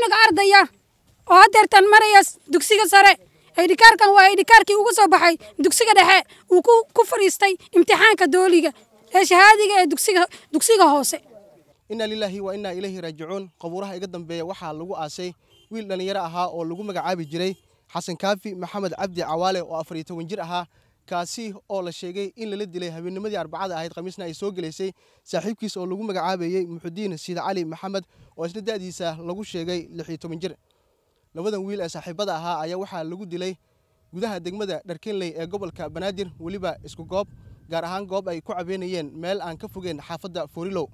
waxaynuga ardayaa oo haddeertaan maraya dugsiga sare aydhikaarkan waa aydhikaarkii ugu soo baxay dugsiga dhexe uu ku ku fadhiistay imtixaanka dooliga ee shahaadiga ee dugsiga hoose inaa lilaahi wa innaa ilayhi raajicuun qabuuraha iga dambeeya waxaa lagu aasay wiil dhallinyaro ahaa oo lagu magacaabi jiray xasan kaafi maxamed cabdi cawaale oo afar toban jir ahaa kaasi oo la sheegay in lala dilay habeennimadii arbacada ahayd khamiisna ay soo gelaysay saaxiibkiisa oo lagu magacaabayey muxudiin siida cali maxamed oo isna da-diisa lagu sheegay lix toban jir labadan wiil ee saaxiibada ahaa ayaa waxaa lagu dilay gudaha degmada dharkinley ee gobolka banaadir weliba isku goob gaar ahaan goob ay ku cabeynayeen meel aan ka fogeen xaafadda foorilow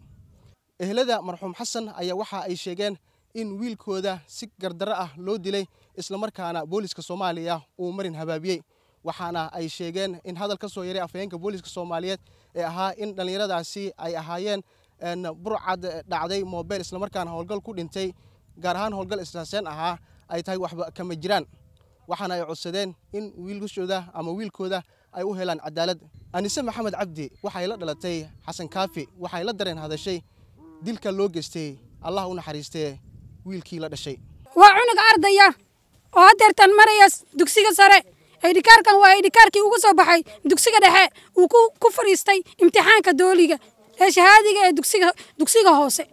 ehelada marxuum xasan ayaa waxa ay sheegeen in wiilkooda si gardarro ah loo dilay islamarkaana booliiska soomaaliya uu marin habaabiyey waxaana ay sheegeen in hadal ka soo yaray afhayeenka booliiska soomaaliyeed ee ahaa in dhallinyaradaasi ay ahaayeen burcad dhacday moobeyl islamarkaana howlgal ku dhintay gaar ahaan howlgal israaseen ahaa ay tahay waxba kama jiraan waxaana ay codsadeen in wiilashooda ama wiilkooda ay u helaan cadaalad anise maxamed cabdi waxay la dhalatay xasan kaafi waxay la dareen hadashay dilka loo geystay allah u naxariistee wiilkii la dhashay waa cunug ardaya oo haddeertaan maraya dugsiga sare aydhikaarkan waa aydhikaarkii ugu soo baxay dugsiga dhexe uu ku fariistay imtixaanka dooliga ee shahaadiga ee dugsiga hoose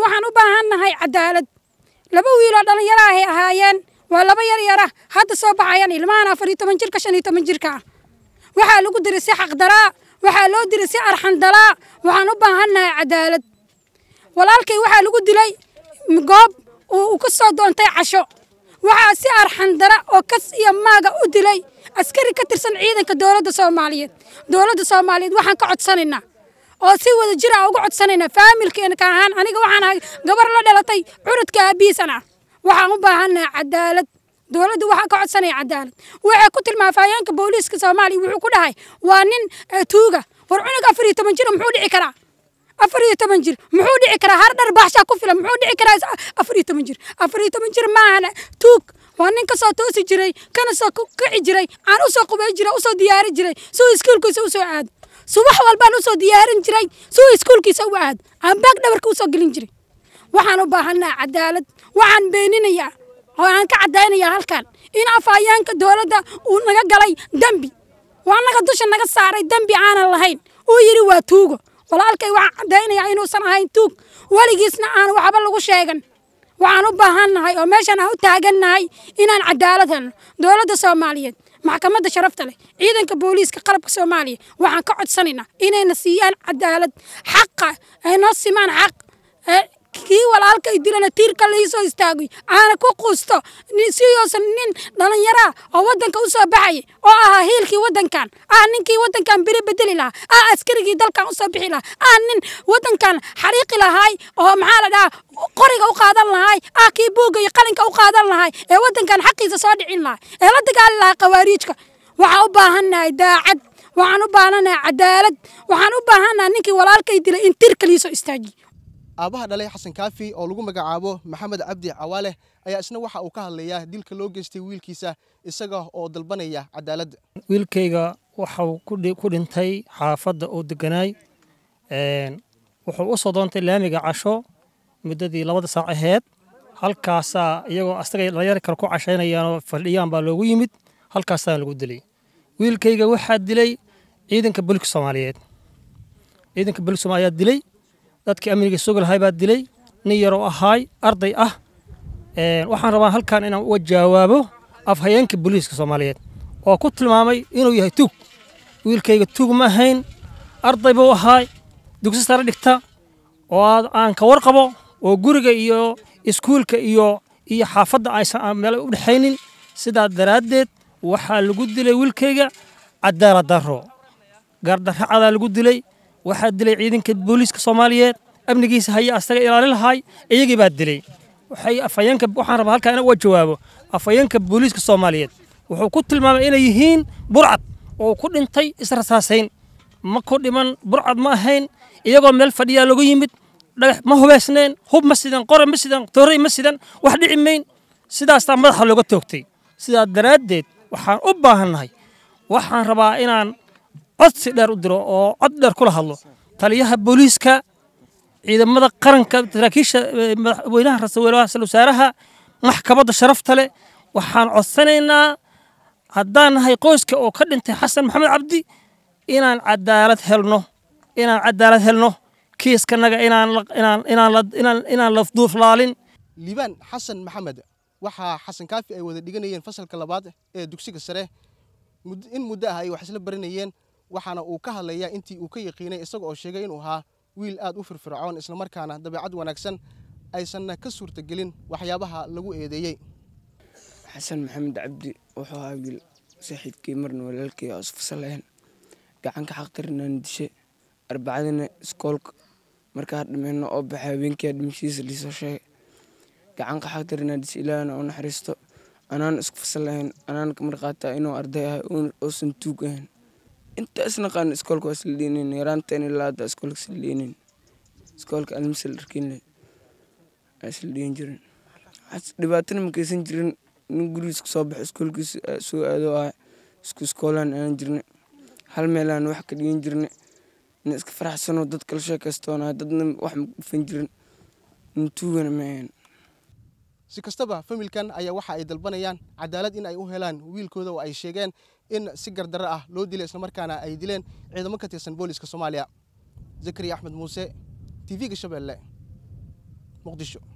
waxaan u baahannahay cadaalad laba wiiloo dhallinyaro ahay ahaayeen waa laba yaryara ah, hadda soo baxayaan ilmahan afar iyo toban jirka shan iyo toban jirka ah waxaa lagu diray si xaqdaraa waxaa loo diray si arxandalaa waxaan u baahannahay cadaalad walaalkay waxaa lagu dilay goob uu ka soo doontay casho waxaa si arxandara oo kas iyo maaga u dilay askari ka tirsan ciidanka dowladda soomaaliyeed dowladda soomaaliyeed waxaan ka codsanaynaa oo si wada jira ah uga codsanaynaa faamilkeena ka ahaan aniga waxaan ahay gabar la dhalatay curudka aabiisan ah waxaan u baahannahay cadaalad dowladda waxaan ka codsanaya cadaalad waxay ku tilmaafayeenka booliiska soomaaliya wuxuu ku dhahay waa nin eh, tuuga war cunug afar iyo toban jir muxuu dhici karaa afariyo toban jir muxuu dhici karaa har dhar baaxshaa ku filan muxuu dhici karaa afariyo toban jir afariyo toban jir maahane tuug waa nin ka soo toosi jiray kana soo kici jiray aan u soo qubay jiray usoo diyaari jiray suu iskuulkiisa usoo aado subax walbaan usoo diyaarin jiray suu iskuulkiisa u aado aan baag dhabarka usoo gelin jiray waxaan u baahannaha cadaalad waxaan beeninayaa oo aan ka caddaynayaa halkan in afhayeenka dowladda uu naga galay dembi waa dusha naga saaray dembi aanan lahayn uu waa tuugo walaalkay waxaan caddaynayaa inuusan ahayn tuug weligiisna aan waxba lagu sheegan waxaan u baahannahay oo meeshaan aan u taagannahay inaan cadaalad helno dowladda soomaaliyeed maxkamadda sharafta leh ciidanka booliiska qalabka soomaaliya waxaan ka codsanaynaa inayna siiyaan cadaalad xaqa ay noo simaan xaq kii walaalkay dilana tiirka liisoo istaagay aana ku quusto siyoosan nin dhallinyaraa oo wadanka usoo baxay baxayay oo ahaa hiilkii waddankan ah ninkii waddankan beri bedeli lahaa ah askarigii dalkan u soo bixi lahaa ah nin waddankan xariiqi lahaay oo maxaa la dhahaa qoriga u qaadan lahaay ah kii buugga qalinka u qaadan lahaay ee waddankan xaqiisa soo dhicin lahaa ee la dagaali lahaa khawaariijka waxaa u baahannahay daacad waxaan u baahanahay cadaalad waxaan u baahannahay ninkii walaalkay dilay in tiirka liisoo istaajiyo aabaha dhalay xasan kaafi oo lagu magacaabo maxamed cabdi cawaale ayaa isna waxa uu ka hadlayaa dilka loo geystay wiilkiisa isaga oo dalbanaya cadaaladda wiilkayga waxau ku dhintay xaafadda uu deganaay wuxuu u soo doontay laamiga casho muddadii labada saac aheed halkaasaa iyagoo asagay dhalinyar kale ku cashaynayaanoo fadhiyaan baa loogu yimid halkaasaa lagu dilay wiilkayga waxaa dilay ciidanka booliska soomaaliyeed ciidanka booliska soomaaliya dilay dadkii amniga sogolhay baa dilay nin yaroo ahaay arday ah waxaan rabaa halkan inaan uga jawaabo afhayeenka boliiska soomaaliyeed oo ku tilmaamay inuu yahay tuug wiilkayga tuug ma ahayn arday buu ahaay dugsi sare dhigta oo aan ka warqabo oo guriga iyo iskuulka iyo iyo xaafadda aysan meela u dhexaynin sidaa daraaddeed waxaa lagu dilay wiilkayga cadaalad darro gaardarracada lagu dilay waxaa dilay ciidanka booliiska soomaaliyeed amnigiisa haya asaga ilaali lahay iyagii baa dilay waxaan rabaa halkaa inaan uga jawaabo afhayeenka booliiska soomaaliyeed wuxuu ku tilmaamay inay yihiin burcad oo ku dhintay israsaasayn ma ku dhiman burcad ma ahayn iyagoo meel fadhiyaa lagu yimid dhagax ma hubaysneen hub ma sidan qore ma sidan toorey ma sidan wax dhici mayn sidaastaa madaxa looga toogtay sidaa daraaddeed waxaan u baahannahay waxaan rabaa inaan codsi dheer u diro oo cod dheer kula hadlo taliyaha booliiska ciidamada qaranka saraakiisha eh, madaxweynaha rasaweelaha sal wasaaraha maxkamadda sharafta leh waxaan codsanaynaa haddaan nahay qoyska oo ka dhintay xasan maxamed cabdi inaan cadaalad helno inaan cadaalad helno kiiskanaga inaan laalin liban xasan maxamed waxaa xasan kaafi ay wada dhiganayeen fasalka labaad ee dugsiga sare in muddo ah ay wax isla baranayeen waxaana uu ka hadlayaa intii uu ka yaqiinay isaga oo sheegay inuu ahaa wiil aad u firfircoon islamarkaana dabeecad wanaagsan aysanna ka suurtagelin waxyaabaha lagu eedeeyey xasan maxamed cabdi wuxuu ahaa wiil saaxiibkii marna walaalkii oo isfasalayn gacanka xaqtirnan dishe arbacadina iskoolka markaa dhimeyno oo baxa habeenkii dhimashiisa liisoo sheega gacanka xaqtirnan dishe ilaahna u naxariisto anaan isku fasalayn anaan kamar qaataa inuu arday ahay uusan tuug ahayn intaasna qaan iskoolka waa isla yaraanteen ilaa hadda iskoolka isla iskoolka almisal dharkiinle aa isla jirin dhibaatana makeysan jirin nin gurigiis kasoo baxo iskoolkiis soo aado ah isku iskoolaan aan jirna hal meelaan wax ka dhigan jirna nin iska faraxsanoo dad kala sheekaystoona dadna wax mafan jirin nin ma ahayn si kastaba familkan ayaa waxa ay dalbanayaan cadaalad in ay u helaan wiilkooda oo ay sheegeen in si gardarro ah loo dilay markaana ay dileen ciidamo ka tirsan booliiska soomaaliya zakariya axmed muuse t v-ga shabeelle muqdisho